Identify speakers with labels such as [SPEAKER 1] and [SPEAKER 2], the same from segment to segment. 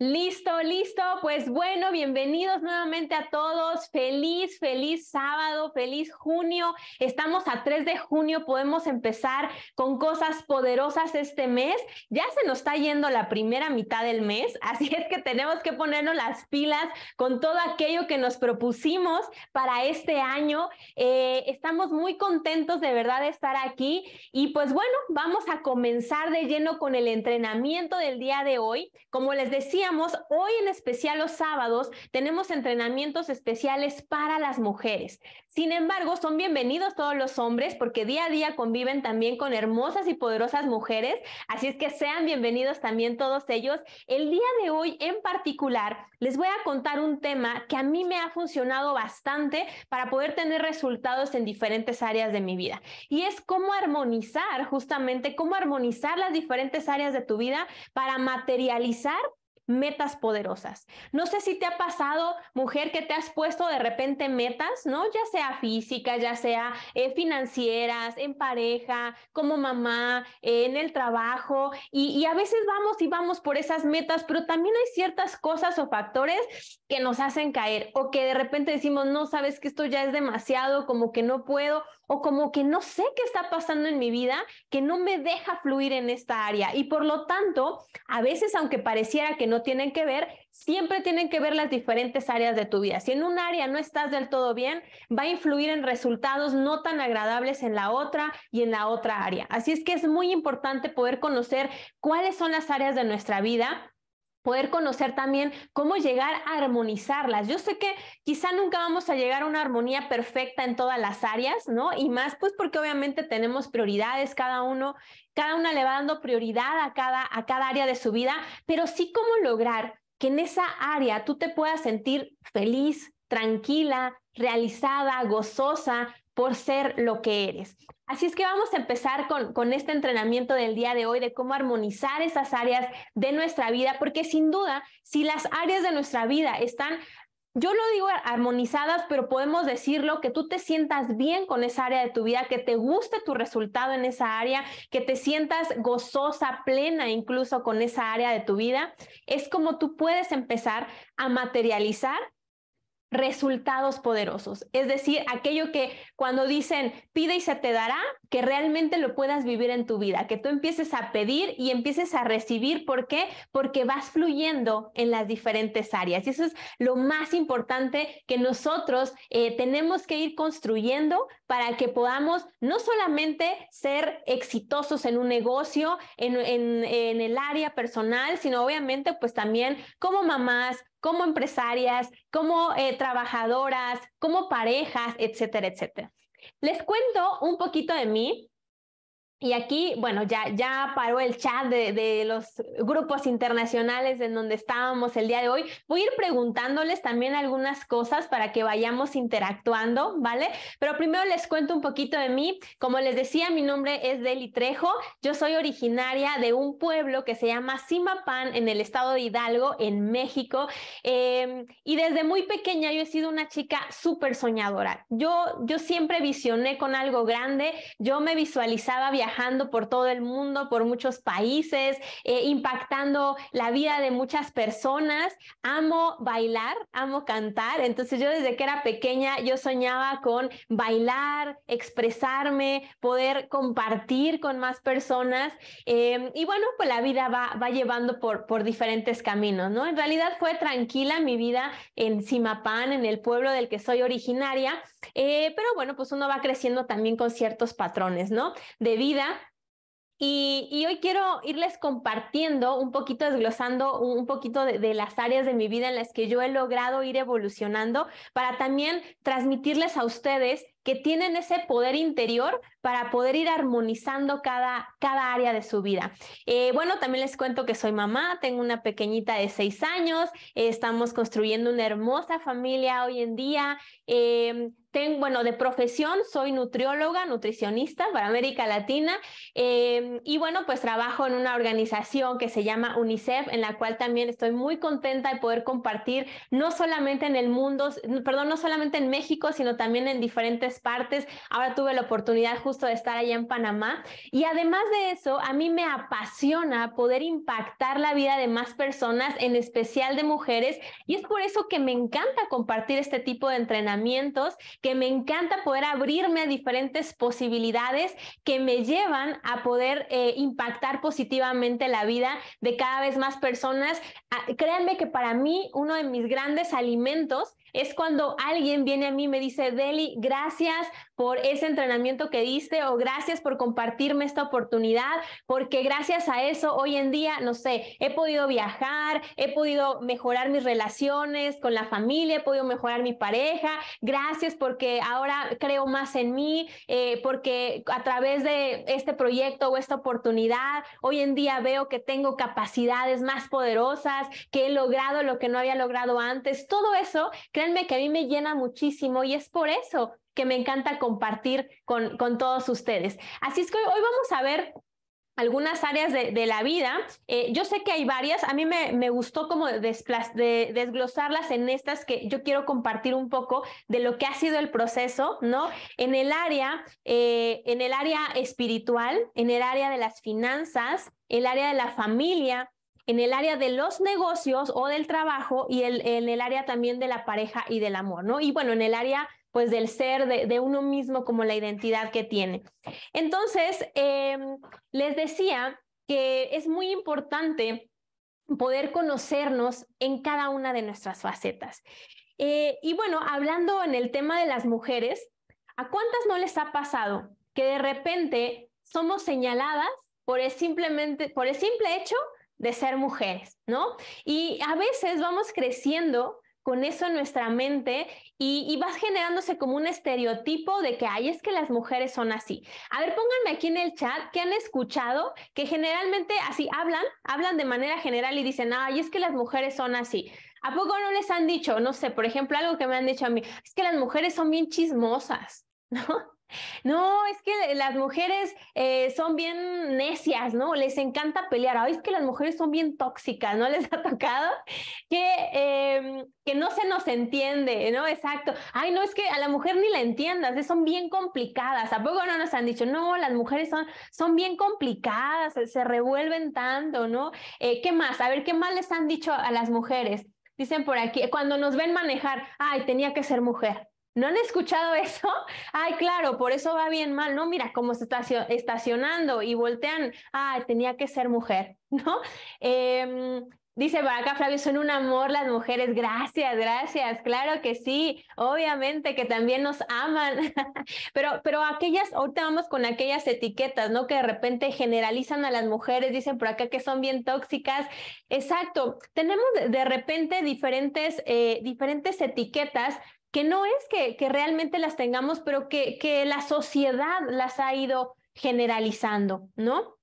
[SPEAKER 1] Listo, listo. Pues bueno, bienvenidos nuevamente a todos. Feliz, feliz sábado, feliz junio. Estamos a 3 de junio, podemos empezar con cosas poderosas este mes. Ya se nos está yendo la primera mitad del mes, así es que tenemos que ponernos las pilas con todo aquello que nos propusimos para este año. Eh, estamos muy contentos de verdad de estar aquí y pues bueno, vamos a comenzar de lleno con el entrenamiento del día de hoy. Como les decía, hoy en especial los sábados tenemos entrenamientos especiales para las mujeres. Sin embargo, son bienvenidos todos los hombres porque día a día conviven también con hermosas y poderosas mujeres. Así es que sean bienvenidos también todos ellos. El día de hoy en particular les voy a contar un tema que a mí me ha funcionado bastante para poder tener resultados en diferentes áreas de mi vida. Y es cómo armonizar justamente, cómo armonizar las diferentes áreas de tu vida para materializar metas poderosas. No sé si te ha pasado, mujer, que te has puesto de repente metas, ¿no? Ya sea física, ya sea eh, financieras, en pareja, como mamá, eh, en el trabajo, y, y, a veces vamos y vamos por esas metas, pero también hay ciertas cosas o factores que nos hacen caer o que de repente decimos, no, sabes que esto ya es demasiado, como que no puedo, o como que no sé qué está pasando en mi vida que no me deja fluir en esta área. Y por lo tanto, a veces, aunque pareciera que no tienen que ver, siempre tienen que ver las diferentes áreas de tu vida. Si en un área no estás del todo bien, va a influir en resultados no tan agradables en la otra y en la otra área. Así es que es muy importante poder conocer cuáles son las áreas de nuestra vida poder conocer también cómo llegar a armonizarlas. Yo sé que quizá nunca vamos a llegar a una armonía perfecta en todas las áreas, ¿no? Y más pues porque obviamente tenemos prioridades cada uno, cada una le va dando prioridad a cada, a cada área de su vida, pero sí cómo lograr que en esa área tú te puedas sentir feliz, tranquila, realizada, gozosa por ser lo que eres. Así es que vamos a empezar con, con, este entrenamiento del día de hoy de cómo armonizar esas áreas de nuestra vida, porque sin duda, si las áreas de nuestra vida están, yo lo digo armonizadas, pero podemos decirlo, que tú te sientas bien con esa área de tu vida, que te guste tu resultado en esa área, que te sientas gozosa, plena incluso con esa área de tu vida, es como tú puedes empezar a materializar resultados poderosos. Es decir, aquello que cuando dicen pide y se te dará, que realmente lo puedas vivir en tu vida, que tú empieces a pedir y empieces a recibir. ¿Por qué? Porque vas fluyendo en las diferentes áreas. Y eso es lo más importante que nosotros eh, tenemos que ir construyendo para que podamos no solamente ser exitosos en un negocio, en, en, en el área personal, sino obviamente pues también como mamás, como empresarias, como eh, trabajadoras, como parejas, etcétera, etcétera. Les cuento un poquito de mí. Y aquí, bueno, ya, ya paró el chat de, de, los grupos internacionales en donde estábamos el día de hoy. Voy a ir preguntándoles también algunas cosas para que vayamos interactuando, ¿vale? Pero primero les cuento un poquito de mí. Como les decía, mi nombre es Deli Trejo. Yo soy originaria de un pueblo que se llama Simapán en el estado de Hidalgo, en México. Em, y desde muy pequeña yo he sido una chica súper soñadora. Yo, yo siempre visioné con algo grande. Yo me visualizaba viajando por todo el mundo, por muchos países, eh, impactando la vida de muchas personas. Amo bailar, amo cantar. Entonces yo desde que era pequeña yo soñaba con bailar, expresarme, poder compartir con más personas. Em, y bueno, pues la vida va, va llevando por, por diferentes caminos, ¿no? En realidad fue tranquila mi vida en Simapán, en el pueblo del que soy originaria. Eh, pero bueno, pues uno va creciendo también con ciertos patrones, ¿no? De vida y, hoy quiero irles compartiendo un poquito, desglosando un poquito de, las áreas de mi vida en las que yo he logrado ir evolucionando para también transmitirles a ustedes que tienen ese poder interior para poder ir armonizando cada, cada área de su vida. Eh, bueno, también les cuento que soy mamá, tengo una pequeñita de seis años, eh, estamos construyendo una hermosa familia hoy en día. Eh, tengo, bueno, de profesión soy nutrióloga, nutricionista para América Latina em, y bueno, pues trabajo en una organización que se llama UNICEF, en la cual también estoy muy contenta de poder compartir no solamente en el mundo, perdón, no solamente en México, sino también en diferentes partes. Ahora tuve la oportunidad justo de estar allá en Panamá y además de eso, a mí me apasiona poder impactar la vida de más personas, en especial de mujeres y es por eso que me encanta compartir este tipo de entrenamientos que me encanta poder abrirme a diferentes posibilidades que me llevan a poder eh, impactar positivamente la vida de cada vez más personas. Ah, créanme que para mí uno de mis grandes alimentos es cuando alguien viene a mí y me dice, Deli, gracias por ese entrenamiento que diste o gracias por compartirme esta oportunidad, porque gracias a eso hoy en día, no sé, he podido viajar, he podido mejorar mis relaciones con la familia, he podido mejorar mi pareja, gracias porque ahora creo más en mí, eh, porque a través de este proyecto o esta oportunidad, hoy en día veo que tengo capacidades más poderosas, que he logrado lo que no había logrado antes, todo eso Créanme que a mí me llena muchísimo y es por eso que me encanta compartir con, con todos ustedes. Así es que hoy, vamos a ver algunas áreas de, la vida. Eh, yo sé que hay varias, a mí me, me gustó como desglosarlas en estas que yo quiero compartir un poco de lo que ha sido el proceso, ¿no? En el área, eh, en el área espiritual, en el área de las finanzas, el área de la familia, en el área de los negocios o del trabajo y el, en el área también de la pareja y del amor, ¿no? Y bueno, en el área pues del ser, de, uno mismo como la identidad que tiene. Entonces, em, les decía que es muy importante poder conocernos en cada una de nuestras facetas. Eh, y bueno, hablando en el tema de las mujeres, ¿a cuántas no les ha pasado que de repente somos señaladas por el, simplemente, por el simple hecho de ser mujeres, ¿no? Y a veces vamos creciendo con eso en nuestra mente y, vas generándose como un estereotipo de que, ay, es que las mujeres son así. A ver, pónganme aquí en el chat que han escuchado que generalmente así hablan, hablan de manera general y dicen, ay, es que las mujeres son así. ¿A poco no les han dicho, no sé, por ejemplo, algo que me han dicho a mí, es que las mujeres son bien chismosas, ¿no? No, es que las mujeres eh, son bien necias, ¿no? Les encanta pelear. Ay, es que las mujeres son bien tóxicas, ¿no? Les ha tocado que, em, que no se nos entiende, ¿no? Exacto. Ay, no, es que a la mujer ni la entiendas, son bien complicadas. ¿A poco no nos han dicho? No, las mujeres son, son bien complicadas, se, revuelven tanto, ¿no? Eh, ¿Qué más? A ver, ¿qué más les han dicho a las mujeres? Dicen por aquí, cuando nos ven manejar, ay, tenía que ser mujer. ¿No han escuchado eso? Ay, claro, por eso va bien mal, ¿no? Mira cómo se está estacionando y voltean. Ay, tenía que ser mujer, ¿no? Em, dice por acá Flavio, son un amor las mujeres. Gracias, gracias. Claro que sí. Obviamente que también nos aman. pero, pero aquellas, ahorita vamos con aquellas etiquetas, ¿no? Que de repente generalizan a las mujeres, dicen por acá que son bien tóxicas. Exacto. Tenemos de repente diferentes, eh, diferentes etiquetas que no es que, realmente las tengamos, pero que, que, la sociedad las ha ido generalizando, ¿no?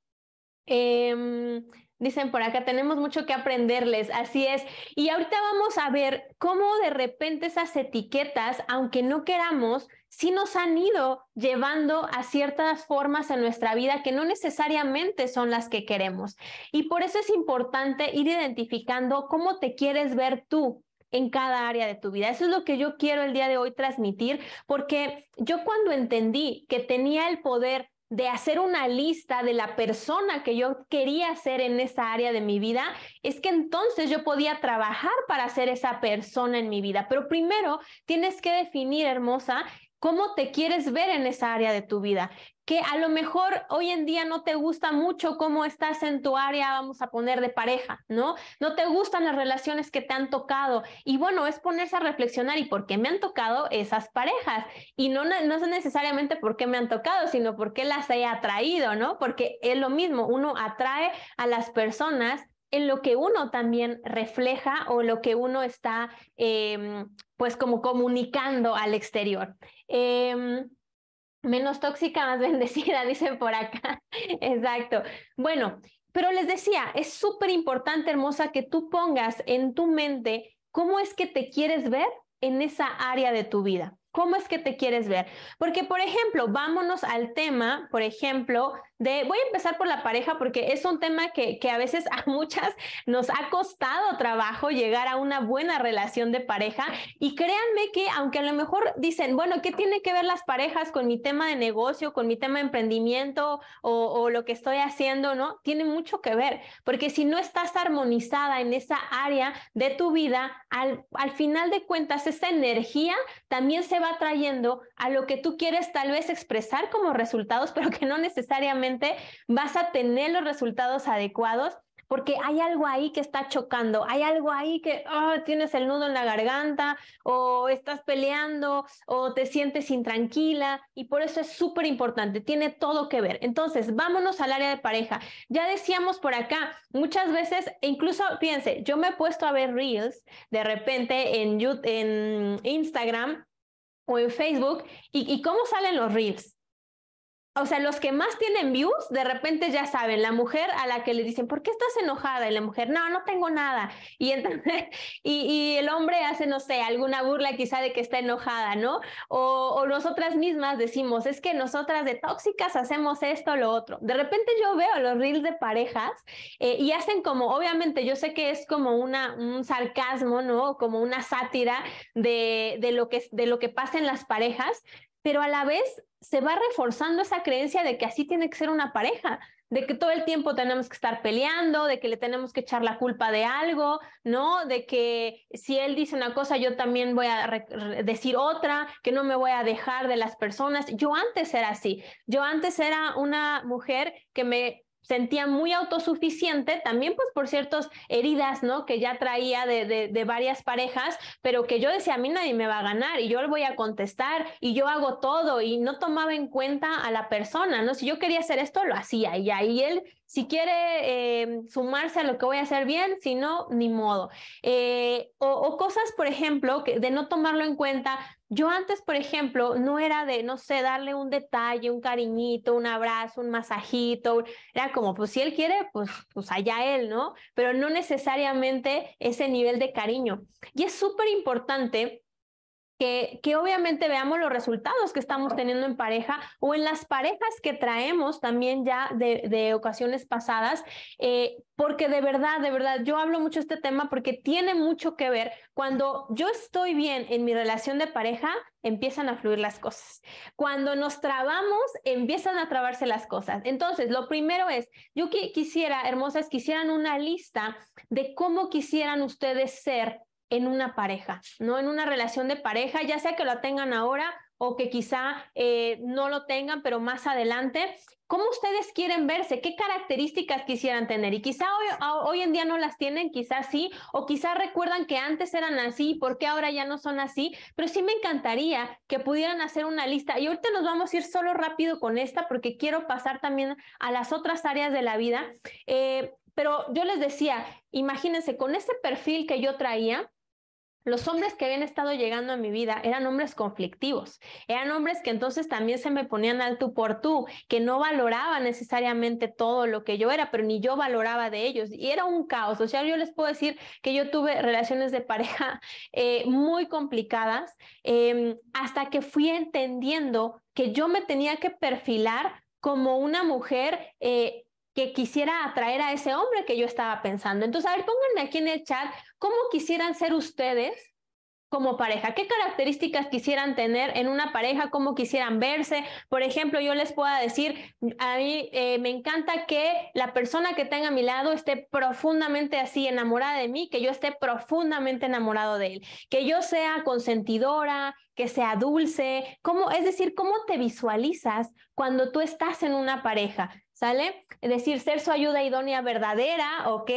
[SPEAKER 1] Em, dicen por acá, tenemos mucho que aprenderles, así es. Y ahorita vamos a ver cómo de repente esas etiquetas, aunque no queramos, sí nos han ido llevando a ciertas formas en nuestra vida que no necesariamente son las que queremos. Y por eso es importante ir identificando cómo te quieres ver tú, en cada área de tu vida. Eso es lo que yo quiero el día de hoy transmitir, porque yo cuando entendí que tenía el poder de hacer una lista de la persona que yo quería ser en esa área de mi vida, es que entonces yo podía trabajar para ser esa persona en mi vida. Pero primero tienes que definir, hermosa, cómo te quieres ver en esa área de tu vida, que a lo mejor hoy en día no te gusta mucho cómo estás en tu área, vamos a poner de pareja, ¿no? No te gustan las relaciones que te han tocado. Y bueno, es ponerse a reflexionar y por qué me han tocado esas parejas. Y no, no es necesariamente por qué me han tocado, sino por qué las he atraído, ¿no? Porque es lo mismo, uno atrae a las personas en lo que uno también refleja o lo que uno está, em, pues, como comunicando al exterior. Em, menos tóxica, más bendecida, dicen por acá. Exacto. Bueno, pero les decía, es súper importante, hermosa, que tú pongas en tu mente cómo es que te quieres ver en esa área de tu vida. ¿Cómo es que te quieres ver? Porque, por ejemplo, vámonos al tema, por ejemplo, voy a empezar por la pareja porque es un tema que, que, a veces a muchas nos ha costado trabajo llegar a una buena relación de pareja. Y créanme que aunque a lo mejor dicen, bueno, ¿qué tiene que ver las parejas con mi tema de negocio, con mi tema de emprendimiento o, lo que estoy haciendo? No, tiene mucho que ver, porque si no estás armonizada en esa área de tu vida, al, al final de cuentas, esa energía también se va trayendo a lo que tú quieres tal vez expresar como resultados, pero que no necesariamente vas a tener los resultados adecuados porque hay algo ahí que está chocando, hay algo ahí que ah, tienes el nudo en la garganta o estás peleando o te sientes intranquila y por eso es súper importante, tiene todo que ver. Entonces, vámonos al área de pareja. Ya decíamos por acá, muchas veces, e incluso fíjense, yo me he puesto a ver reels de repente en, en Instagram o en Facebook y cómo salen los reels o sea, los que más tienen views, de repente ya saben, la mujer a la que le dicen, ¿por qué estás enojada? Y la mujer, no, no tengo nada. Y, y, el hombre hace, no sé, alguna burla quizá de que está enojada, ¿no? O, nosotras mismas decimos, es que nosotras de tóxicas hacemos esto, o lo otro. De repente yo veo los reels de parejas eh, y hacen como, obviamente yo sé que es como una, un sarcasmo, ¿no? Como una sátira de, lo que, de lo que pasa en las parejas, pero a la vez se va reforzando esa creencia de que así tiene que ser una pareja, de que todo el tiempo tenemos que estar peleando, de que le tenemos que echar la culpa de algo, ¿no? De que si él dice una cosa, yo también voy a decir otra, que no me voy a dejar de las personas. Yo antes era así, yo antes era una mujer que me sentía muy autosuficiente, también pues por ciertas heridas, ¿no? Que ya traía de, varias parejas, pero que yo decía, a mí nadie me va a ganar y yo le voy a contestar y yo hago todo y no tomaba en cuenta a la persona, ¿no? Si yo quería hacer esto, lo hacía y ahí él, si quiere em, sumarse a lo que voy a hacer bien, si no, ni modo. Eh, o, o, cosas, por ejemplo, que de no tomarlo en cuenta, yo antes, por ejemplo, no era de, no sé, darle un detalle, un cariñito, un abrazo, un masajito. Era como, pues si él quiere, pues, pues allá él, ¿no? Pero no necesariamente ese nivel de cariño. Y es súper importante que, obviamente veamos los resultados que estamos teniendo en pareja o en las parejas que traemos también ya de, ocasiones pasadas, eh, porque de verdad, de verdad, yo hablo mucho este tema porque tiene mucho que ver. Cuando yo estoy bien en mi relación de pareja, empiezan a fluir las cosas. Cuando nos trabamos, empiezan a trabarse las cosas. Entonces, lo primero es, yo quisiera, hermosas, quisieran una lista de cómo quisieran ustedes ser en una pareja, ¿no? En una relación de pareja, ya sea que lo tengan ahora o que quizá eh, no lo tengan, pero más adelante, ¿cómo ustedes quieren verse? ¿Qué características quisieran tener? Y quizá hoy, ah, en día no las tienen, quizá sí, o quizá recuerdan que antes eran así, ¿por qué ahora ya no son así? Pero sí me encantaría que pudieran hacer una lista. Y ahorita nos vamos a ir solo rápido con esta porque quiero pasar también a las otras áreas de la vida. Eh, pero yo les decía, imagínense, con ese perfil que yo traía, los hombres que habían estado llegando a mi vida eran hombres conflictivos, eran hombres que entonces también se me ponían al tú por tú, que no valoraban necesariamente todo lo que yo era, pero ni yo valoraba de ellos. Y era un caos. O sea, yo les puedo decir que yo tuve relaciones de pareja eh, muy complicadas em, hasta que fui entendiendo que yo me tenía que perfilar como una mujer eh, que quisiera atraer a ese hombre que yo estaba pensando. Entonces, a ver, pónganme aquí en el chat cómo quisieran ser ustedes como pareja, qué características quisieran tener en una pareja, cómo quisieran verse. Por ejemplo, yo les puedo decir, a mí eh, me encanta que la persona que tenga a mi lado esté profundamente así enamorada de mí, que yo esté profundamente enamorado de él, que yo sea consentidora, que sea dulce, cómo, es decir, cómo te visualizas cuando tú estás en una pareja. ¿Vale? Es decir, ser su ayuda idónea verdadera, ¿ok?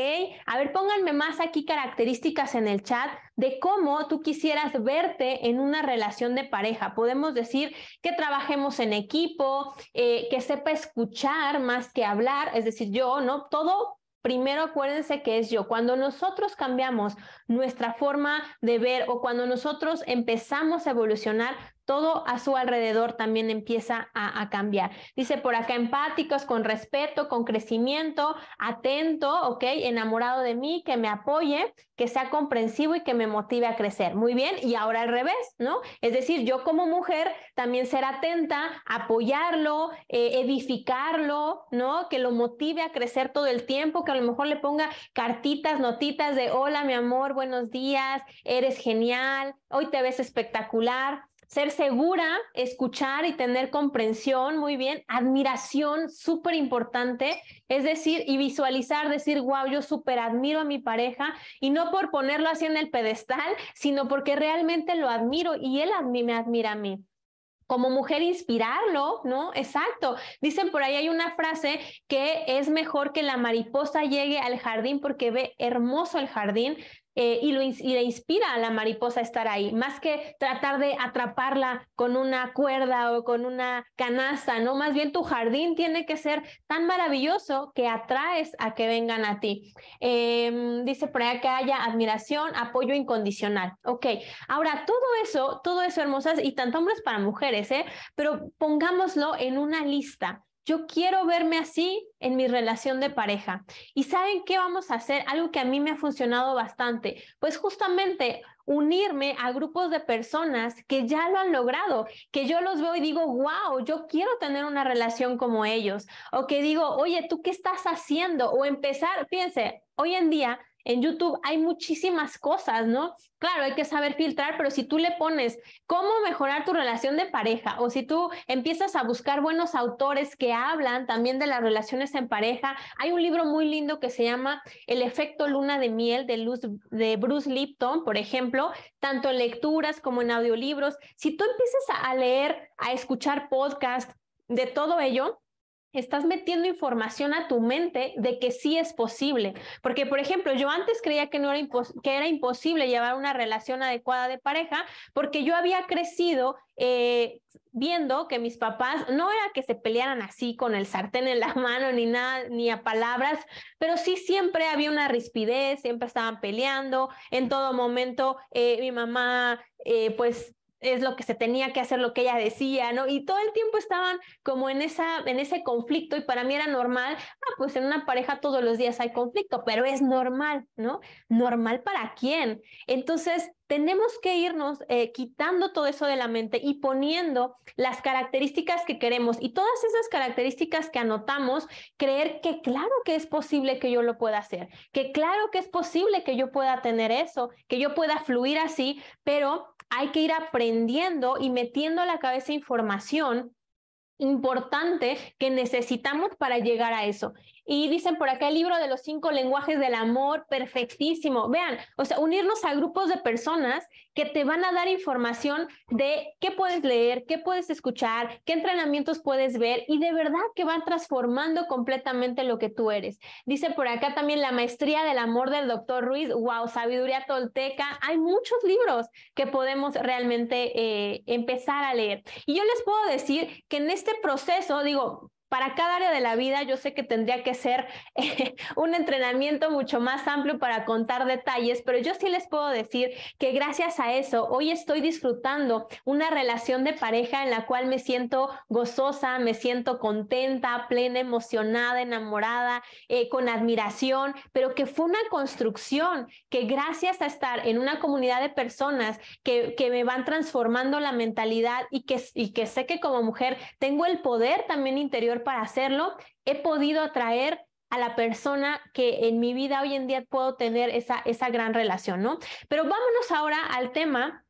[SPEAKER 1] A ver, pónganme más aquí características en el chat de cómo tú quisieras verte en una relación de pareja. Podemos decir que trabajemos en equipo, eh, que sepa escuchar más que hablar, es decir, yo, ¿no? Todo Primero acuérdense que es yo. Cuando nosotros cambiamos nuestra forma de ver o cuando nosotros empezamos a evolucionar, todo a su alrededor también empieza a, cambiar. Dice por acá, empáticos, con respeto, con crecimiento, atento, ¿ok? Enamorado de mí, que me apoye, que sea comprensivo y que me motive a crecer. Muy bien, y ahora al revés, ¿no? Es decir, yo como mujer también ser atenta, apoyarlo, eh, edificarlo, ¿no? Que lo motive a crecer todo el tiempo, que a lo mejor le ponga cartitas, notitas de, hola mi amor, buenos días, eres genial, hoy te ves espectacular, ser segura, escuchar y tener comprensión, muy bien, admiración, súper importante, es decir, y visualizar, decir, wow, yo súper admiro a mi pareja, y no por ponerlo así en el pedestal, sino porque realmente lo admiro y él mí me admira a mí como mujer inspirarlo, ¿no? Exacto. Dicen por ahí hay una frase que es mejor que la mariposa llegue al jardín porque ve hermoso el jardín eh, y, le inspira a la mariposa estar ahí, más que tratar de atraparla con una cuerda o con una canasta, ¿no? Más bien tu jardín tiene que ser tan maravilloso que atraes a que vengan a ti. Em, dice por allá que haya admiración, apoyo incondicional. Ok, ahora todo eso, todo eso hermosas y tanto hombres para mujeres, ¿eh? Pero pongámoslo en una lista yo quiero verme así en mi relación de pareja. ¿Y saben qué vamos a hacer? Algo que a mí me ha funcionado bastante, pues justamente unirme a grupos de personas que ya lo han logrado, que yo los veo y digo, wow, yo quiero tener una relación como ellos, o que digo, oye, ¿tú qué estás haciendo? O empezar, fíjense, hoy en día en YouTube hay muchísimas cosas, ¿no? Claro, hay que saber filtrar, pero si tú le pones cómo mejorar tu relación de pareja o si tú empiezas a buscar buenos autores que hablan también de las relaciones en pareja, hay un libro muy lindo que se llama El efecto luna de miel de, Luz, de Bruce Lipton, por ejemplo, tanto en lecturas como en audiolibros. Si tú empiezas a leer, a escuchar podcast, de todo ello, estás metiendo información a tu mente de que sí es posible. Porque, por ejemplo, yo antes creía que, no era, que era imposible llevar una relación adecuada de pareja porque yo había crecido eh, viendo que mis papás no era que se pelearan así con el sartén en la mano ni nada, ni a palabras, pero sí siempre había una rispidez, siempre estaban peleando, en todo momento eh, mi mamá eh, pues es lo que se tenía que hacer, lo que ella decía, ¿no? Y todo el tiempo estaban como en, esa, en ese conflicto y para mí era normal, ah, pues en una pareja todos los días hay conflicto, pero es normal, ¿no? ¿Normal para quién? Entonces, tenemos que irnos eh, quitando todo eso de la mente y poniendo las características que queremos y todas esas características que anotamos, creer que claro que es posible que yo lo pueda hacer, que claro que es posible que yo pueda tener eso, que yo pueda fluir así, pero hay que ir aprendiendo y metiendo a la cabeza información importante que necesitamos para llegar a eso. Y dicen por acá el libro de los cinco lenguajes del amor, perfectísimo. Vean, o sea, unirnos a grupos de personas que te van a dar información de qué puedes leer, qué puedes escuchar, qué entrenamientos puedes ver y de verdad que van transformando completamente lo que tú eres. Dice por acá también la maestría del amor del doctor Ruiz, wow, sabiduría tolteca. Hay muchos libros que podemos realmente eh, empezar a leer. Y yo les puedo decir que en este proceso, digo, para cada área de la vida yo sé que tendría que ser eh, un entrenamiento mucho más amplio para contar detalles, pero yo sí les puedo decir que gracias a eso hoy estoy disfrutando una relación de pareja en la cual me siento gozosa, me siento contenta, plena, emocionada, enamorada, eh, con admiración, pero que fue una construcción que gracias a estar en una comunidad de personas que, que me van transformando la mentalidad y que, y que sé que como mujer tengo el poder también interior para hacerlo, he podido atraer a la persona que en mi vida hoy en día puedo tener esa, esa gran relación, ¿no? Pero vámonos ahora al tema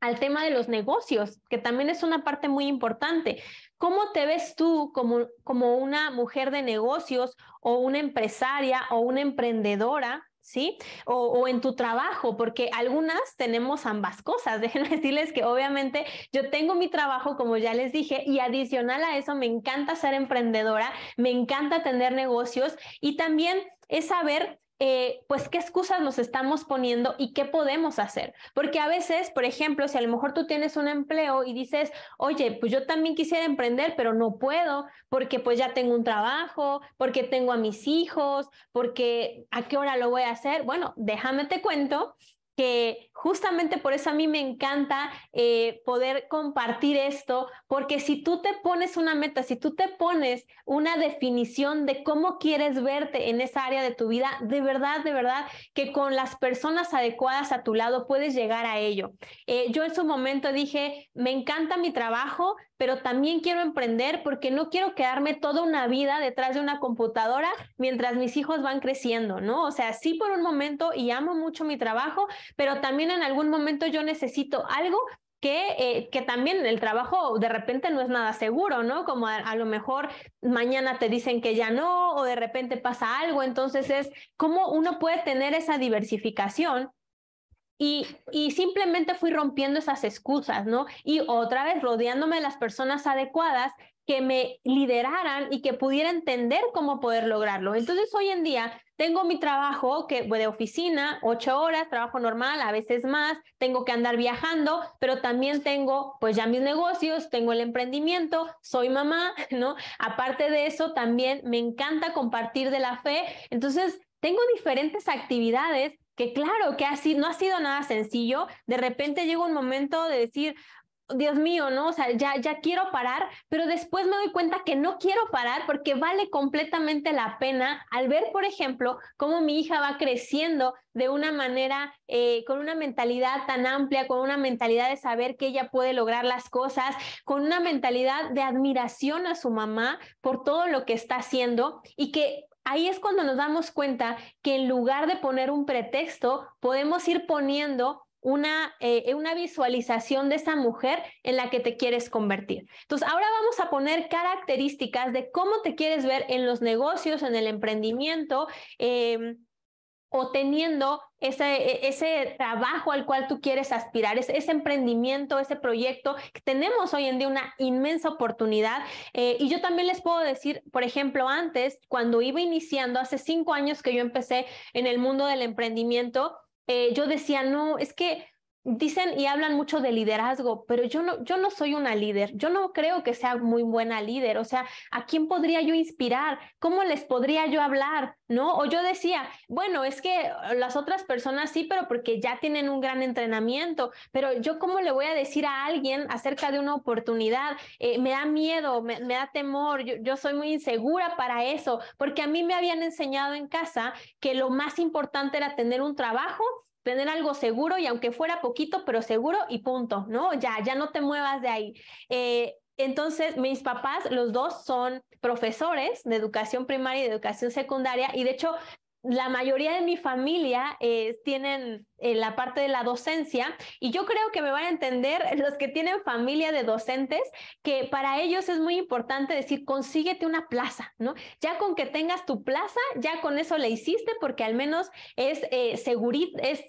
[SPEAKER 1] al tema de los negocios, que también es una parte muy importante. ¿Cómo te ves tú como, como una mujer de negocios o una empresaria o una emprendedora ¿sí? O, en tu trabajo, porque algunas tenemos ambas cosas. Déjenme decirles que obviamente yo tengo mi trabajo, como ya les dije, y adicional a eso me encanta ser emprendedora, me encanta tener negocios y también es saber eh, pues qué excusas nos estamos poniendo y qué podemos hacer. Porque a veces, por ejemplo, si a lo mejor tú tienes un empleo y dices, oye, pues yo también quisiera emprender, pero no puedo porque pues ya tengo un trabajo, porque tengo a mis hijos, porque a qué hora lo voy a hacer. Bueno, déjame te cuento que justamente por eso a mí me encanta eh, poder compartir esto, porque si tú te pones una meta, si tú te pones una definición de cómo quieres verte en esa área de tu vida, de verdad, de verdad, que con las personas adecuadas a tu lado puedes llegar a ello. Eh, yo en su momento dije, me encanta mi trabajo, pero también quiero emprender porque no quiero quedarme toda una vida detrás de una computadora mientras mis hijos van creciendo, ¿no? O sea, sí por un momento y amo mucho mi trabajo, pero también en algún momento yo necesito algo que, eh, que, también el trabajo de repente no es nada seguro, ¿no? Como a, a, lo mejor mañana te dicen que ya no o de repente pasa algo, entonces es cómo uno puede tener esa diversificación y, simplemente fui rompiendo esas excusas, ¿no? Y otra vez rodeándome de las personas adecuadas que me lideraran y que pudiera entender cómo poder lograrlo. Entonces, hoy en día tengo mi trabajo que de oficina, ocho horas, trabajo normal, a veces más, tengo que andar viajando, pero también tengo pues ya mis negocios, tengo el emprendimiento, soy mamá, ¿no? Aparte de eso, también me encanta compartir de la fe. Entonces, tengo diferentes actividades que claro, que así no ha sido nada sencillo, de repente llega un momento de decir, Dios mío, ¿no? O sea, ya, ya quiero parar, pero después me doy cuenta que no quiero parar porque vale completamente la pena al ver, por ejemplo, cómo mi hija va creciendo de una manera, eh, con una mentalidad tan amplia, con una mentalidad de saber que ella puede lograr las cosas, con una mentalidad de admiración a su mamá por todo lo que está haciendo y que ahí es cuando nos damos cuenta que en lugar de poner un pretexto, podemos ir poniendo una, eh, una, visualización de esa mujer en la que te quieres convertir. Entonces, ahora vamos a poner características de cómo te quieres ver en los negocios, en el emprendimiento, em, o teniendo ese, ese trabajo al cual tú quieres aspirar, ese, emprendimiento, ese proyecto, que tenemos hoy en día una inmensa oportunidad. Eh, y yo también les puedo decir, por ejemplo, antes, cuando iba iniciando, hace cinco años que yo empecé en el mundo del emprendimiento, eh, yo decía, no, es que dicen y hablan mucho de liderazgo, pero yo no, yo no soy una líder, yo no creo que sea muy buena líder, o sea, ¿a quién podría yo inspirar? ¿Cómo les podría yo hablar? ¿No? O yo decía, bueno, es que las otras personas sí, pero porque ya tienen un gran entrenamiento, pero yo cómo le voy a decir a alguien acerca de una oportunidad, eh, me da miedo, me, da temor, yo, yo soy muy insegura para eso, porque a mí me habían enseñado en casa que lo más importante era tener un trabajo tener algo seguro y aunque fuera poquito, pero seguro y punto, ¿no? Ya, ya no te muevas de ahí. Eh, entonces, mis papás, los dos son profesores de educación primaria y de educación secundaria y de hecho, la mayoría de mi familia eh, tienen en la parte de la docencia y yo creo que me van a entender los que tienen familia de docentes que para ellos es muy importante decir consíguete una plaza, ¿no? Ya con que tengas tu plaza, ya con eso le hiciste porque al menos es, eh, es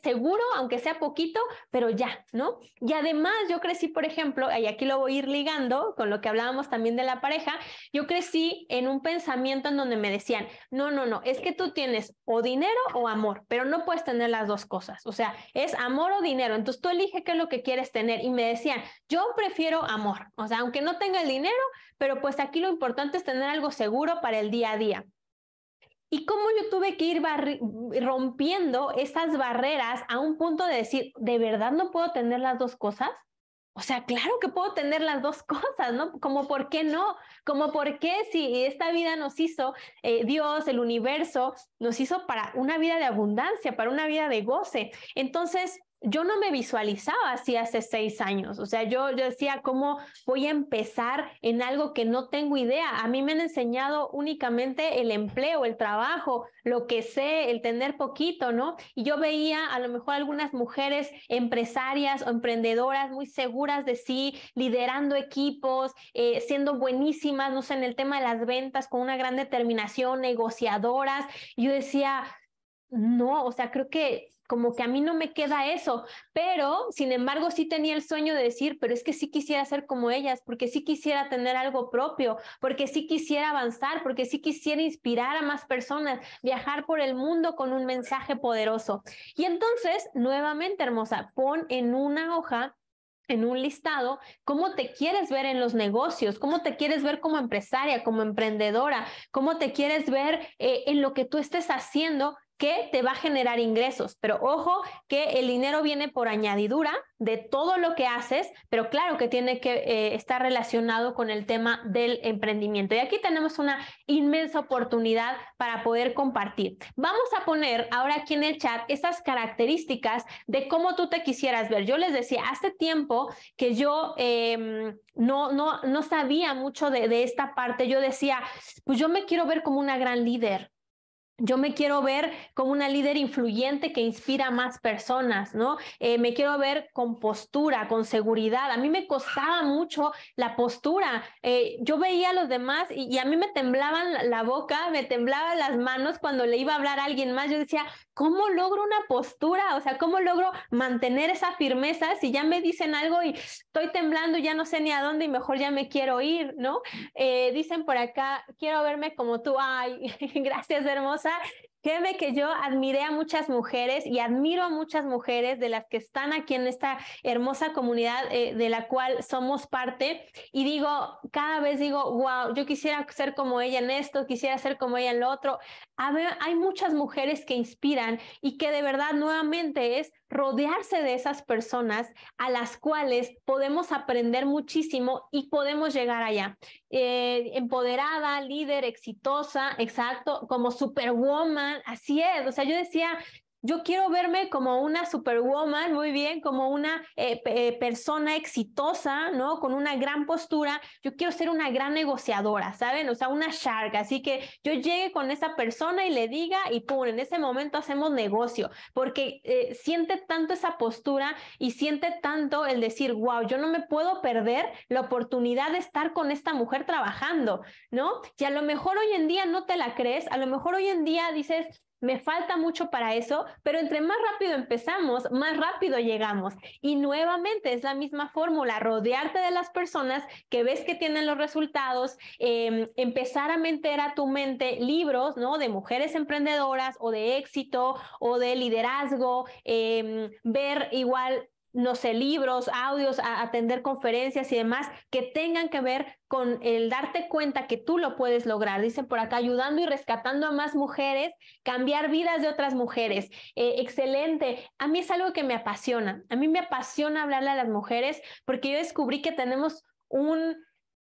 [SPEAKER 1] seguro, aunque sea poquito, pero ya, ¿no? Y además yo crecí, por ejemplo, y aquí lo voy a ir ligando con lo que hablábamos también de la pareja, yo crecí en un pensamiento en donde me decían, no, no, no, es que tú tienes o dinero o amor, pero no puedes tener las dos cosas. O o sea, es amor o dinero. Entonces tú elige qué es lo que quieres tener. Y me decían, yo prefiero amor, o sea, aunque no tenga el dinero, pero pues aquí lo importante es tener algo seguro para el día a día. Y cómo yo tuve que ir rompiendo esas barreras a un punto de decir, ¿de verdad no puedo tener las dos cosas? O sea, claro que puedo tener las dos cosas, ¿no? Como por qué no, como por qué si esta vida nos hizo, eh, Dios, el universo, nos hizo para una vida de abundancia, para una vida de goce. Entonces, yo no me visualizaba así hace seis años. O sea, yo, yo decía, ¿cómo voy a empezar en algo que no tengo idea? A mí me han enseñado únicamente el empleo, el trabajo, lo que sé, el tener poquito, ¿no? Y yo veía a lo mejor algunas mujeres empresarias o emprendedoras muy seguras de sí, liderando equipos, eh, siendo buenísimas, no sé, en el tema de las ventas, con una gran determinación, negociadoras. Yo decía, no, o sea, creo que como que a mí no me queda eso, pero sin embargo sí tenía el sueño de decir, pero es que sí quisiera ser como ellas, porque sí quisiera tener algo propio, porque sí quisiera avanzar, porque sí quisiera inspirar a más personas, viajar por el mundo con un mensaje poderoso. Y entonces, nuevamente, hermosa, pon en una hoja en un listado, cómo te quieres ver en los negocios, cómo te quieres ver como empresaria, como emprendedora, cómo te quieres ver eh, en lo que tú estés haciendo que te va a generar ingresos, pero ojo que el dinero viene por añadidura de todo lo que haces, pero claro que tiene que eh, estar relacionado con el tema del emprendimiento. Y aquí tenemos una inmensa oportunidad para poder compartir. Vamos a poner ahora aquí en el chat esas características de cómo tú te quisieras ver. Yo les decía, hace tiempo que yo em, no, no, no sabía mucho de esta parte. Yo decía, pues yo me quiero ver como una gran líder, yo me quiero ver como una líder influyente que inspira a más personas, ¿no? Eh, me quiero ver con postura, con seguridad. A mí me costaba mucho la postura. Eh, yo veía a los demás y, a mí me temblaban la boca, me temblaban las manos cuando le iba a hablar a alguien más. Yo decía, ¿cómo logro una postura? O sea, ¿cómo logro mantener esa firmeza si ya me dicen algo y estoy temblando, ya no sé ni a dónde y mejor ya me quiero ir, ¿no? Eh, dicen por acá, quiero verme como tú. Ay, gracias, hermosa Créeme que yo admiré a muchas mujeres y admiro a muchas mujeres de las que están aquí en esta hermosa comunidad eh, de la cual somos parte. Y digo, cada vez digo, wow, yo quisiera ser como ella en esto, quisiera ser como ella en lo otro. A ver, hay muchas mujeres que inspiran y que de verdad nuevamente es rodearse de esas personas a las cuales podemos aprender muchísimo y podemos llegar allá. Eh, empoderada, líder, exitosa, exacto, como superwoman, así es. O sea, yo decía, yo quiero verme como una superwoman, muy bien, como una eh, eh, persona exitosa, ¿no? Con una gran postura, yo quiero ser una gran negociadora, ¿saben? O sea, una shark, así que yo llegue con esa persona y le diga y pum, en ese momento hacemos negocio, porque eh, siente tanto esa postura y siente tanto el decir, wow, yo no me puedo perder la oportunidad de estar con esta mujer trabajando, ¿no? Y a lo mejor hoy en día no te la crees, a lo mejor hoy en día dices, me falta mucho para eso, pero entre más rápido empezamos, más rápido llegamos. Y nuevamente es la misma fórmula, rodearte de las personas que ves que tienen los resultados, em, empezar a meter a tu mente libros, ¿no? De mujeres emprendedoras o de éxito o de liderazgo, em, ver igual no sé, libros, audios, a atender conferencias y demás que tengan que ver con el darte cuenta que tú lo puedes lograr. Dicen por acá, ayudando y rescatando a más mujeres, cambiar vidas de otras mujeres. Eh, excelente. A mí es algo que me apasiona. A mí me apasiona hablarle a las mujeres porque yo descubrí que tenemos un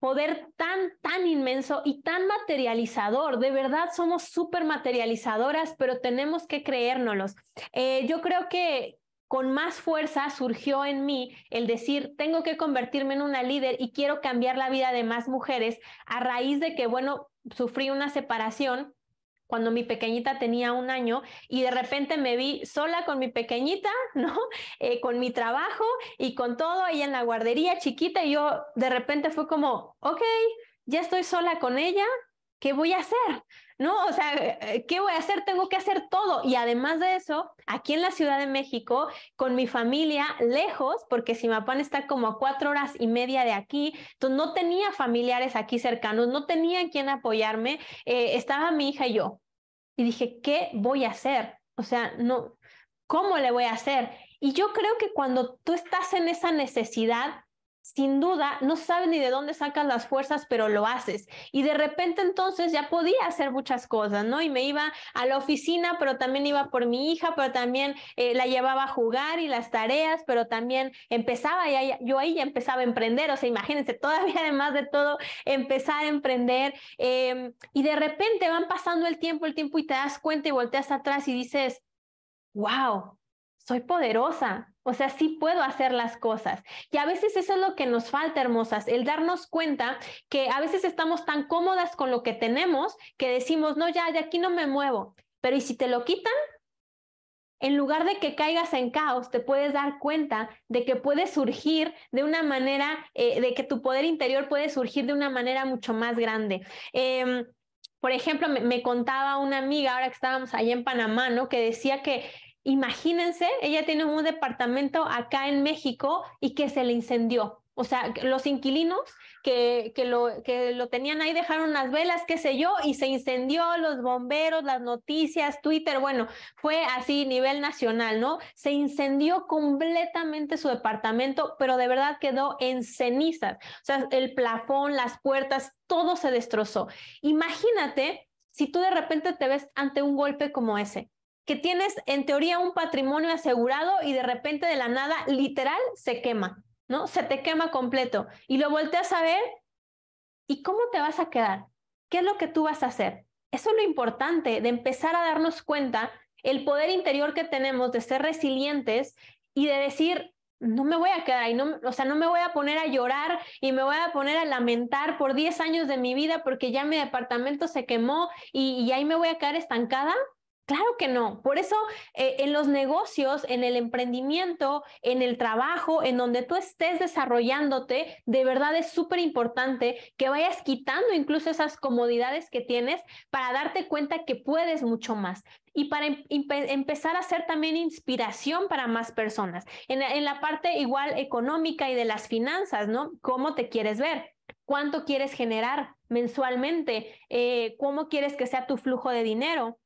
[SPEAKER 1] poder tan, tan inmenso y tan materializador. De verdad, somos súper materializadoras, pero tenemos que creérnoslos. Eh, yo creo que, con más fuerza surgió en mí el decir, tengo que convertirme en una líder y quiero cambiar la vida de más mujeres a raíz de que, bueno, sufrí una separación cuando mi pequeñita tenía un año y de repente me vi sola con mi pequeñita, ¿no? Eh, con mi trabajo y con todo, ahí en la guardería chiquita y yo de repente fue como, ok, ya estoy sola con ella, ¿qué voy a hacer? ¿No? O sea, eh, ¿qué voy a hacer? Tengo que hacer todo. Y además de eso, aquí en la Ciudad de México, con mi familia lejos, porque Simapán está como a cuatro horas y media de aquí, entonces no tenía familiares aquí cercanos, no tenía quien apoyarme, eh, estaba mi hija y yo. Y dije, ¿qué voy a hacer? O sea, no, ¿cómo le voy a hacer? Y yo creo que cuando tú estás en esa necesidad, sin duda, no sabes ni de dónde sacas las fuerzas, pero lo haces. Y de repente entonces ya podía hacer muchas cosas, ¿no? Y me iba a la oficina, pero también iba por mi hija, pero también eh, la llevaba a jugar y las tareas, pero también empezaba, yo ahí ya empezaba a emprender, o sea, imagínense, todavía además de todo, empezar a emprender. Em, y de repente van pasando el tiempo, el tiempo, y te das cuenta y volteas atrás y dices, wow, soy poderosa, o sea, sí puedo hacer las cosas. Y a veces eso es lo que nos falta, hermosas, el darnos cuenta que a veces estamos tan cómodas con lo que tenemos que decimos, no, ya, de aquí no me muevo. Pero ¿y si te lo quitan? En lugar de que caigas en caos, te puedes dar cuenta de que puede surgir de una manera, eh, de que tu poder interior puede surgir de una manera mucho más grande. Em, por ejemplo, me, contaba una amiga ahora que estábamos allá en Panamá, ¿no? Que decía que imagínense, ella tiene un departamento acá en México y que se le incendió. O sea, los inquilinos que, que, lo, que lo tenían ahí dejaron unas velas, qué sé yo, y se incendió los bomberos, las noticias, Twitter, bueno, fue así nivel nacional, ¿no? Se incendió completamente su departamento, pero de verdad quedó en cenizas. O sea, el plafón, las puertas, todo se destrozó. Imagínate si tú de repente te ves ante un golpe como ese que tienes en teoría un patrimonio asegurado y de repente de la nada, literal, se quema, ¿no? Se te quema completo y lo volteas a ver y cómo te vas a quedar, qué es lo que tú vas a hacer. Eso es lo importante de empezar a darnos cuenta el poder interior que tenemos de ser resilientes y de decir, no me voy a quedar ahí, no, o sea, no me voy a poner a llorar y me voy a poner a lamentar por 10 años de mi vida porque ya mi departamento se quemó y, y ahí me voy a quedar estancada. Claro que no. Por eso eh, en los negocios, en el emprendimiento, en el trabajo, en donde tú estés desarrollándote, de verdad es súper importante que vayas quitando incluso esas comodidades que tienes para darte cuenta que puedes mucho más y para em, empezar a ser también inspiración para más personas. En, la parte igual económica y de las finanzas, ¿no? ¿Cómo te quieres ver? ¿Cuánto quieres generar mensualmente? Eh, ¿Cómo quieres que sea tu flujo de dinero?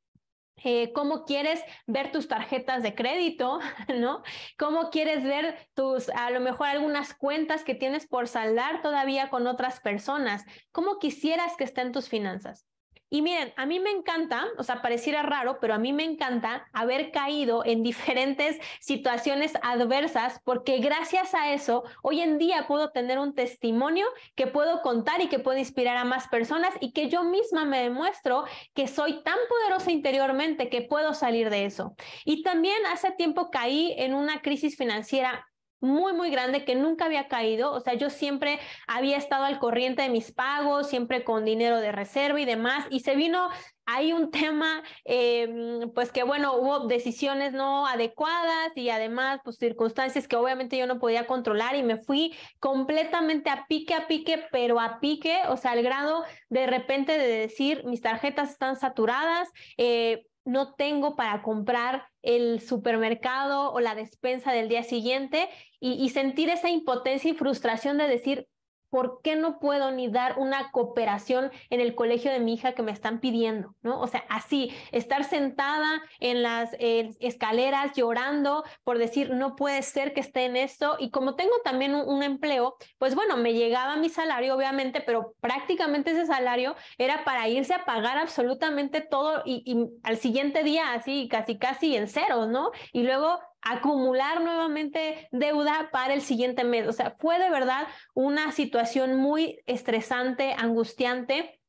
[SPEAKER 1] Eh, cómo quieres ver tus tarjetas de crédito, ¿no? Cómo quieres ver tus, a lo mejor algunas cuentas que tienes por saldar todavía con otras personas. ¿Cómo quisieras que estén tus finanzas? Y miren, a mí me encanta, o sea, pareciera raro, pero a mí me encanta haber caído en diferentes situaciones adversas porque gracias a eso hoy en día puedo tener un testimonio que puedo contar y que puede inspirar a más personas y que yo misma me demuestro que soy tan poderosa interiormente que puedo salir de eso. Y también hace tiempo caí en una crisis financiera muy, muy grande que nunca había caído. O sea, yo siempre había estado al corriente de mis pagos, siempre con dinero de reserva y demás. Y se vino hay un tema, em, pues que bueno, hubo decisiones no adecuadas y además, pues circunstancias que obviamente yo no podía controlar y me fui completamente a pique, a pique, pero a pique, o sea, al grado de repente de decir, mis tarjetas están saturadas, eh, no tengo para comprar el supermercado o la despensa del día siguiente y, sentir esa impotencia y frustración de decir, ¿por qué no puedo ni dar una cooperación en el colegio de mi hija que me están pidiendo? ¿no? O sea, así, estar sentada en las eh, escaleras llorando por decir, no puede ser que esté en esto. Y como tengo también un, empleo, pues bueno, me llegaba mi salario, obviamente, pero prácticamente ese salario era para irse a pagar absolutamente todo y, al siguiente día, así, casi, casi en cero, ¿no? Y luego acumular nuevamente deuda para el siguiente mes. O sea, fue de verdad una situación muy estresante, angustiante,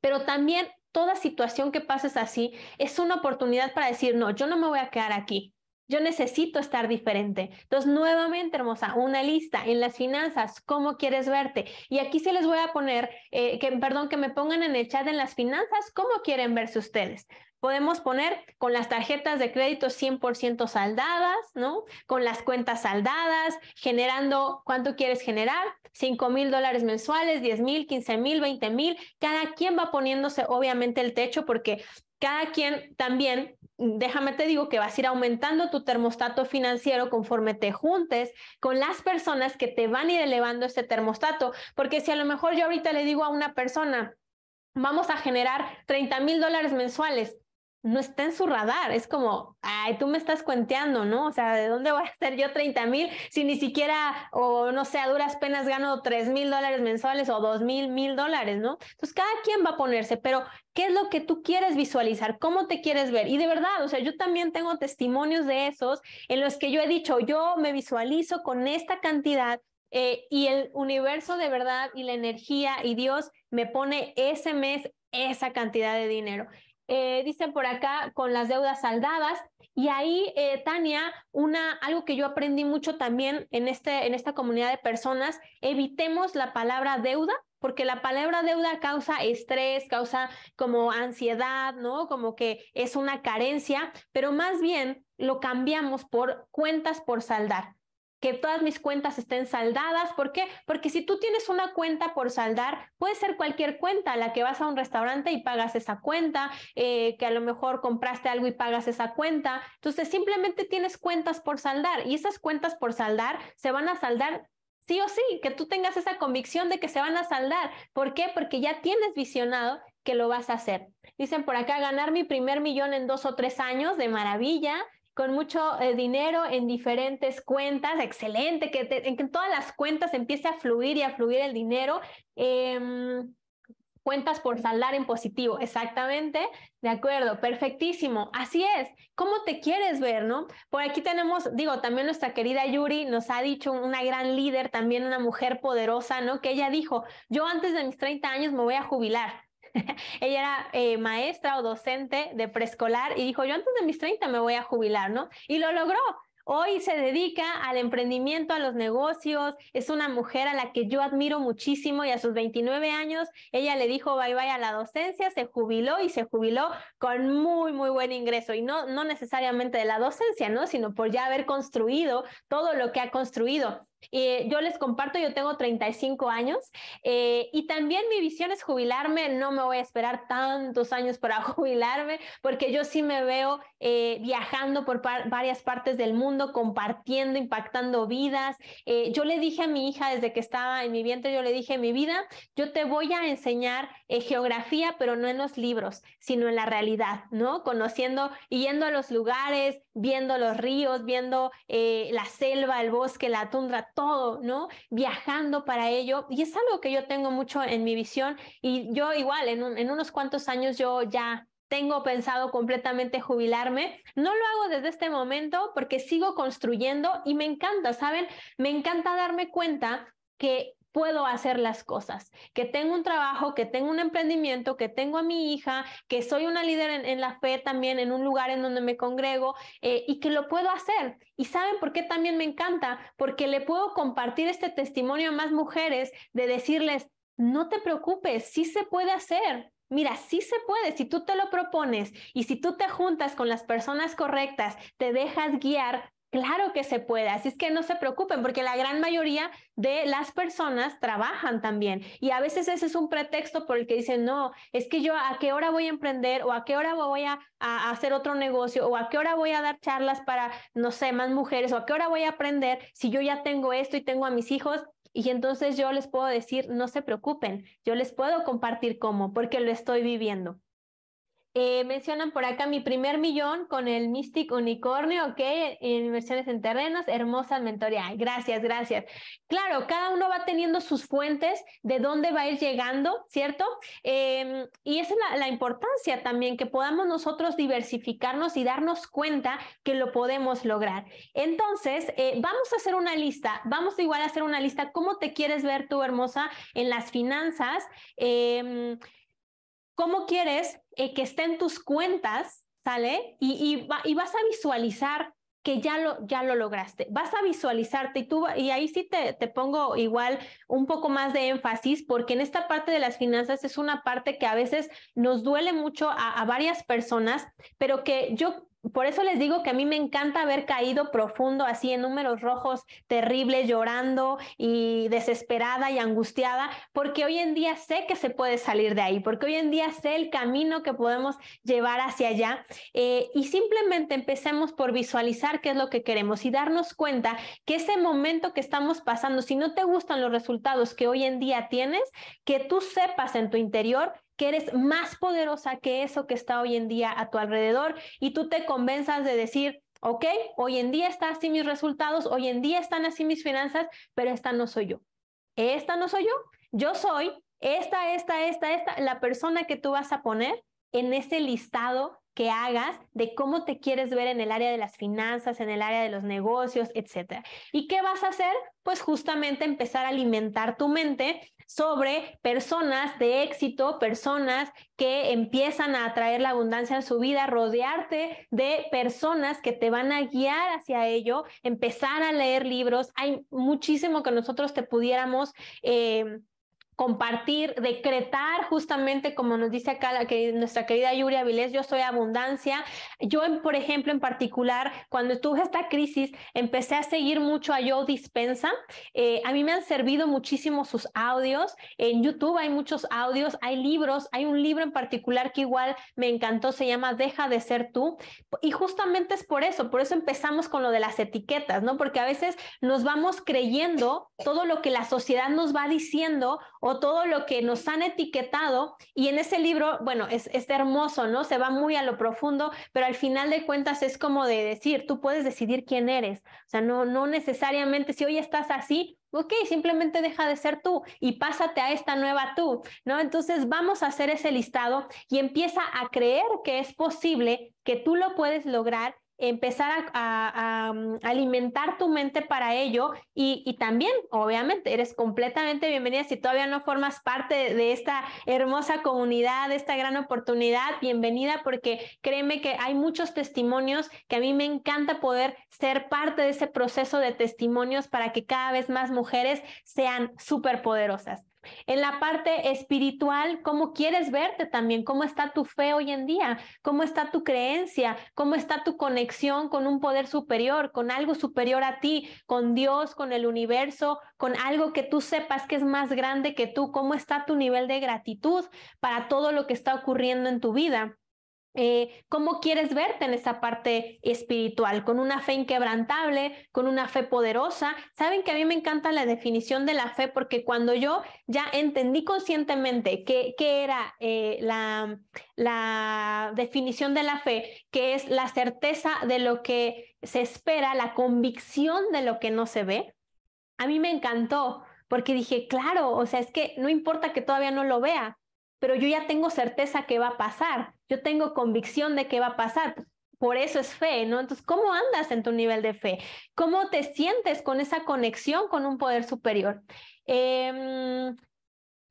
[SPEAKER 1] pero también toda situación que pases así es una oportunidad para decir, no, yo no me voy a quedar aquí. Yo necesito estar diferente. Entonces, nuevamente, hermosa, una lista en las finanzas, cómo quieres verte. Y aquí se les voy a poner, eh, que, perdón, que me pongan en el chat en las finanzas, cómo quieren verse ustedes podemos poner con las tarjetas de crédito 100% saldadas, ¿no? Con las cuentas saldadas, generando cuánto quieres generar, 5 mil dólares mensuales, 10 mil, 15 mil, 20 mil. Cada quien va poniéndose obviamente el techo porque cada quien también, déjame te digo que vas a ir aumentando tu termostato financiero conforme te juntes con las personas que te van a ir elevando este termostato. Porque si a lo mejor yo ahorita le digo a una persona, vamos a generar 30 mil dólares mensuales no está en su radar. Es como, ay, tú me estás cuenteando, ¿no? O sea, ¿de dónde voy a hacer yo 30 mil si ni siquiera, o no sé, a duras penas gano 3 mil dólares mensuales o 2 mil, mil dólares, ¿no? Entonces, cada quien va a ponerse, pero ¿qué es lo que tú quieres visualizar? ¿Cómo te quieres ver? Y de verdad, o sea, yo también tengo testimonios de esos en los que yo he dicho, yo me visualizo con esta cantidad. Eh, y el universo de verdad y la energía y Dios me pone ese mes esa cantidad de dinero. Eh, dicen por acá, con las deudas saldadas. Y ahí, eh, Tania, una, algo que yo aprendí mucho también en, este, en esta comunidad de personas, evitemos la palabra deuda porque la palabra deuda causa estrés, causa como ansiedad, ¿no? Como que es una carencia, pero más bien lo cambiamos por cuentas por saldar que todas mis cuentas estén saldadas. ¿Por qué? Porque si tú tienes una cuenta por saldar, puede ser cualquier cuenta, la que vas a un restaurante y pagas esa cuenta, eh, que a lo mejor compraste algo y pagas esa cuenta. Entonces, simplemente tienes cuentas por saldar y esas cuentas por saldar se van a saldar sí o sí, que tú tengas esa convicción de que se van a saldar. ¿Por qué? Porque ya tienes visionado que lo vas a hacer. Dicen por acá, ganar mi primer millón en dos o tres años, de maravilla con mucho eh, dinero en diferentes cuentas, excelente, que, en todas las cuentas empiece a fluir y a fluir el dinero. Em, cuentas por saldar en positivo, exactamente, de acuerdo, perfectísimo, así es, ¿cómo te quieres ver, no? Por aquí tenemos, digo, también nuestra querida Yuri nos ha dicho una gran líder, también una mujer poderosa, ¿no? Que ella dijo, yo antes de mis 30 años me voy a jubilar, ella era eh, maestra o docente de preescolar y dijo, yo antes de mis 30 me voy a jubilar, ¿no? Y lo logró. Hoy se dedica al emprendimiento, a los negocios. Es una mujer a la que yo admiro muchísimo y a sus 29 años ella le dijo bye bye a la docencia, se jubiló y se jubiló con muy, muy buen ingreso. Y no, no necesariamente de la docencia, ¿no? Sino por ya haber construido todo lo que ha construido. Eh, yo les comparto, yo tengo 35 años eh, y también mi visión es jubilarme, no me voy a esperar tantos años para jubilarme, porque yo sí me veo eh, viajando por varias partes del mundo, compartiendo, impactando vidas. yo le dije a mi hija desde que estaba en mi vientre, yo le dije, mi vida, yo te voy a enseñar geografía, pero no en los libros, sino en la realidad, ¿no? Conociendo, y yendo a los lugares, viendo los ríos, viendo eh, la selva, el bosque, la tundra, todo, ¿no? Viajando para ello. Y es algo que yo tengo mucho en mi visión y yo igual, en, en unos cuantos años yo ya tengo pensado completamente jubilarme. No lo hago desde este momento porque sigo construyendo y me encanta, ¿saben? Me encanta darme cuenta que puedo hacer las cosas, que tengo un trabajo, que tengo un emprendimiento, que tengo a mi hija, que soy una líder en, la fe también, en un lugar en donde me congrego eh, y que lo puedo hacer. ¿Y saben por qué también me encanta? Porque le puedo compartir este testimonio a más mujeres de decirles, no te preocupes, sí se puede hacer, Mira, sí se puede, si tú te lo propones y si tú te juntas con las personas correctas, te dejas guiar, Claro que se puede, así es que no se preocupen porque la gran mayoría de las personas trabajan también y a veces ese es un pretexto por el que dicen, no, es que yo a qué hora voy a emprender o a qué hora voy a, hacer otro negocio o a qué hora voy a dar charlas para, no sé, más mujeres o a qué hora voy a aprender si yo ya tengo esto y tengo a mis hijos. Y entonces yo les puedo decir, no se preocupen, yo les puedo compartir cómo, porque lo estoy viviendo. Eh, mencionan por acá mi primer millón con el Mystic Unicornio, ok, inversiones en terrenos, hermosa mentoria. Gracias, gracias. Claro, cada uno va teniendo sus fuentes de dónde va a ir llegando, ¿cierto? Em, y esa es la, importancia también, que podamos nosotros diversificarnos y darnos cuenta que lo podemos lograr. Entonces, eh, vamos a hacer una lista, vamos igual a hacer una lista, ¿cómo te quieres ver tú, hermosa, en las finanzas? Em, cómo quieres que eh, que estén tus cuentas, ¿sale? Y, vas a visualizar que ya lo, ya lo lograste. Vas a visualizarte y, tú, y ahí sí te, te pongo igual un poco más de énfasis porque en esta parte de las finanzas es una parte que a veces nos duele mucho a, a varias personas, pero que yo por eso les digo que a mí me encanta haber caído profundo así en números rojos terrible, llorando y desesperada y angustiada, porque hoy en día sé que se puede salir de ahí, porque hoy en día sé el camino que podemos llevar hacia allá. Eh, y simplemente empecemos por visualizar qué es lo que queremos y darnos cuenta que ese momento que estamos pasando, si no te gustan los resultados que hoy en día tienes, que tú sepas en tu interior que eres más poderosa que eso que está hoy en día a tu alrededor y tú te convenzas de decir, ok, hoy en día están así mis resultados, hoy en día están así mis finanzas, pero esta no soy yo. Esta no soy yo. Yo soy esta, esta, esta, esta, la persona que tú vas a poner en ese listado que hagas de cómo te quieres ver en el área de las finanzas, en el área de los negocios, etcétera. ¿Y qué vas a hacer? Pues justamente empezar a alimentar tu mente sobre personas de éxito, personas que empiezan a atraer la abundancia en su vida, rodearte de personas que te van a guiar hacia ello, empezar a leer libros. Hay muchísimo que nosotros te pudiéramos... Eh, compartir, decretar justamente como nos dice acá que, nuestra querida Yuria Vilés, yo soy abundancia. Yo, por ejemplo, en particular, cuando tuve esta crisis, empecé a seguir mucho a Yo Dispensa. Eh, a mí me han servido muchísimo sus audios. En YouTube hay muchos audios, hay libros, hay un libro en particular que igual me encantó, se llama Deja de ser tú. Y justamente es por eso, por eso empezamos con lo de las etiquetas, ¿no? Porque a veces nos vamos creyendo todo lo que la sociedad nos va diciendo o todo lo que nos han etiquetado. Y en ese libro, bueno, es, este hermoso, ¿no? Se va muy a lo profundo, pero al final de cuentas es como de decir, tú puedes decidir quién eres. O sea, no, no necesariamente si hoy estás así, ok, simplemente deja de ser tú y pásate a esta nueva tú, ¿no? Entonces vamos a hacer ese listado y empieza a creer que es posible, que tú lo puedes lograr empezar a, mm, alimentar tu mente para ello y, también, obviamente, eres completamente bienvenida si todavía no formas parte de esta hermosa comunidad, de esta gran oportunidad, bienvenida porque créeme que hay muchos testimonios que a mí me encanta poder ser parte de ese proceso de testimonios para que cada vez más mujeres sean súper poderosas. En la parte espiritual, cómo quieres verte también, cómo está tu fe hoy en día, cómo está tu creencia, cómo está tu conexión con un poder superior, con algo superior a ti, con Dios, con el universo, con algo que tú sepas que es más grande que tú, cómo está tu nivel de gratitud para todo lo que está ocurriendo en tu vida. Eh, cómo quieres verte en esa parte espiritual, con una fe inquebrantable, con una fe poderosa. Saben que a mí me encanta la definición de la fe porque cuando yo ya entendí conscientemente qué, era eh, la, la definición de la fe, que es la certeza de lo que se espera, la convicción de lo que no se ve, a mí me encantó porque dije, claro, o sea, es que no importa que todavía no lo vea, pero yo ya tengo certeza que va a pasar yo tengo convicción de que va a pasar. Por eso es fe, ¿no? Entonces, ¿cómo andas en tu nivel de fe? ¿Cómo te sientes con esa conexión con un poder superior? Em,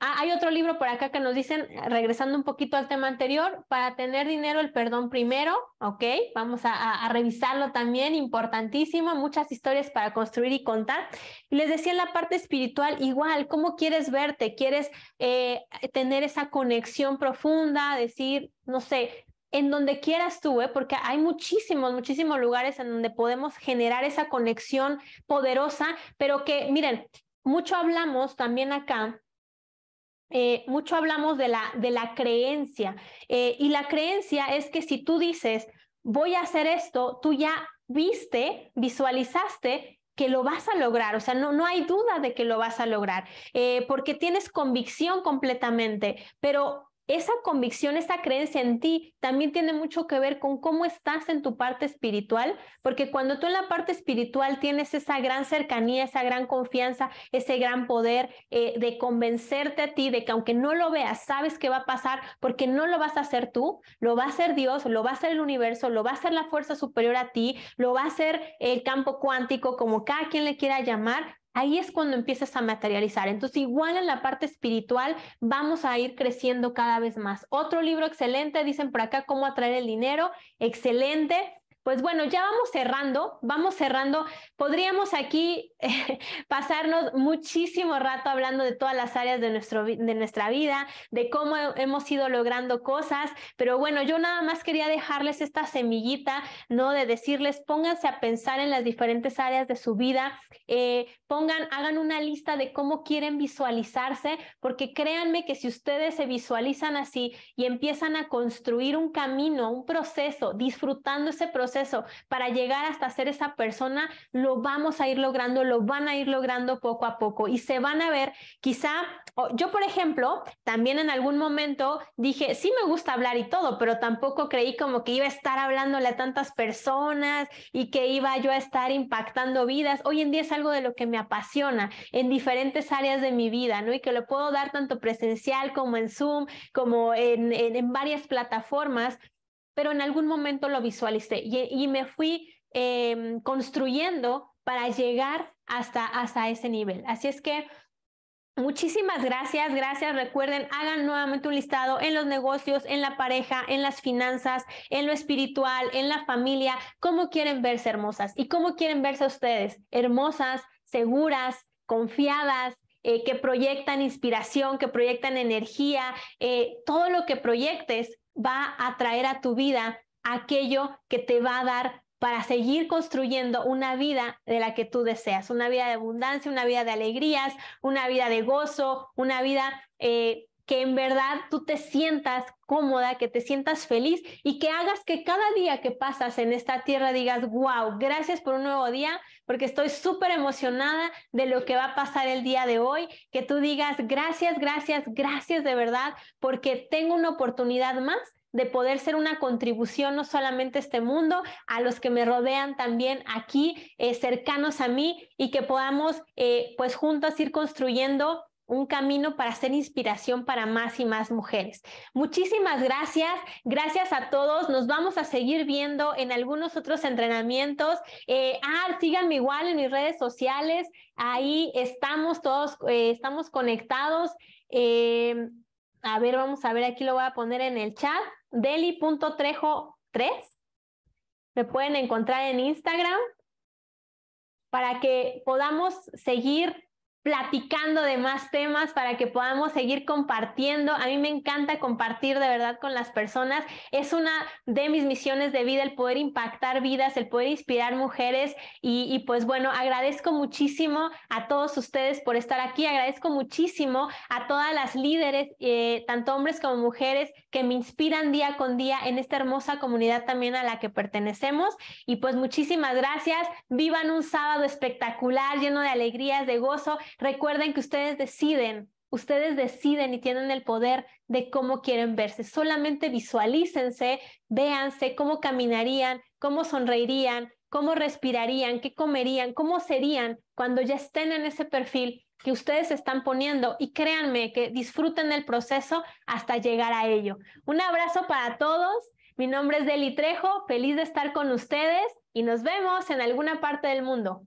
[SPEAKER 1] Ah, hay otro libro por acá que nos dicen, regresando un poquito al tema anterior, para tener dinero el perdón primero, ¿ok? Vamos a, revisarlo también, importantísimo, muchas historias para construir y contar. Y les decía en la parte espiritual, igual, ¿cómo quieres verte? ¿Quieres eh, tener esa conexión profunda, decir, no sé, en donde quieras tú, ¿eh? porque hay muchísimos, muchísimos lugares en donde podemos generar esa conexión poderosa, pero que, miren, mucho hablamos también acá eh, mucho hablamos de la, de la creencia eh, y la creencia es que si tú dices, voy a hacer esto, tú ya viste, visualizaste que lo vas a lograr, o sea, no, no hay duda de que lo vas a lograr, eh, porque tienes convicción completamente, pero esa convicción, esa creencia en ti también tiene mucho que ver con cómo estás en tu parte espiritual, porque cuando tú en la parte espiritual tienes esa gran cercanía, esa gran confianza, ese gran poder eh, de convencerte a ti de que aunque no lo veas, sabes que va a pasar, porque no lo vas a hacer tú, lo va a hacer Dios, lo va a hacer el universo, lo va a hacer la fuerza superior a ti, lo va a hacer el campo cuántico, como cada quien le quiera llamar, Ahí es cuando empiezas a materializar. Entonces, igual en la parte espiritual vamos a ir creciendo cada vez más. Otro libro excelente, dicen por acá, cómo atraer el dinero. Excelente. Pues bueno, ya vamos cerrando, vamos cerrando. Podríamos aquí pasarnos muchísimo rato hablando de todas las áreas de, nuestro, de nuestra vida, de cómo hemos ido logrando cosas, pero bueno, yo nada más quería dejarles esta semillita, ¿no? De decirles, pónganse a pensar en las diferentes áreas de su vida, eh, pongan, hagan una lista de cómo quieren visualizarse, porque créanme que si ustedes se visualizan así y empiezan a construir un camino, un proceso, disfrutando ese proceso, para llegar hasta ser esa persona, lo vamos a ir logrando, lo van a ir logrando poco a poco y se van a ver quizá, yo por ejemplo, también en algún momento dije, sí me gusta hablar y todo, pero tampoco creí como que iba a estar hablándole a tantas personas y que iba yo a estar impactando vidas. Hoy en día es algo de lo que me apasiona en diferentes áreas de mi vida, ¿no? Y que lo puedo dar tanto presencial como en Zoom, como en varias plataformas pero en algún momento lo visualicé y, me fui em, construyendo para llegar hasta, hasta ese nivel. Así es que Muchísimas gracias, gracias. Recuerden, hagan nuevamente un listado en los negocios, en la pareja, en las finanzas, en lo espiritual, en la familia, cómo quieren verse hermosas y cómo quieren verse ustedes, hermosas, seguras, confiadas, eh, que proyectan inspiración, que proyectan energía, eh, todo lo que proyectes va a traer a tu vida aquello que te va a dar para seguir construyendo una vida de la que tú deseas, una vida de abundancia, una vida de alegrías, una vida de gozo, una vida eh, que en verdad tú te sientas cómoda, que te sientas feliz y que hagas que cada día que pasas en esta tierra digas, wow, gracias por un nuevo día, porque estoy súper emocionada de lo que va a pasar el día de hoy, que tú digas, gracias, gracias, gracias de verdad, porque tengo una oportunidad más de poder ser una contribución no solamente este mundo, a los que me rodean también aquí, eh, cercanos a mí, y que podamos eh, pues juntos ir construyendo un camino para ser inspiración para más y más mujeres. Muchísimas gracias, gracias a todos. Nos vamos a seguir viendo en algunos otros entrenamientos. Eh, ah, síganme igual en mis redes sociales. Ahí estamos todos, eh, estamos conectados. Eh, a ver, vamos a ver, aquí lo voy a poner en el chat. Deli.trejo3. Me pueden encontrar en Instagram para que podamos seguir platicando de más temas para que podamos seguir compartiendo. A mí me encanta compartir de verdad con las personas. Es una de mis misiones de vida el poder impactar vidas, el poder inspirar mujeres. Y, pues bueno, agradezco muchísimo a todos ustedes por estar aquí. Agradezco muchísimo a todas las líderes, eh, tanto hombres como mujeres que me inspiran día con día en esta hermosa comunidad también a la que pertenecemos. Y pues muchísimas gracias. Vivan un sábado espectacular, lleno de alegrías, de gozo. Recuerden que ustedes deciden ustedes deciden y tienen el poder de cómo quieren verse. Solamente visualícense, véanse cómo caminarían, cómo sonreirían, cómo respirarían, qué comerían, cómo serían cuando ya estén en ese perfil que ustedes están poniendo y créanme que disfruten el proceso hasta llegar a ello. Un abrazo para todos. Mi nombre es Deli Trejo, feliz de estar con ustedes y nos vemos en alguna parte del mundo.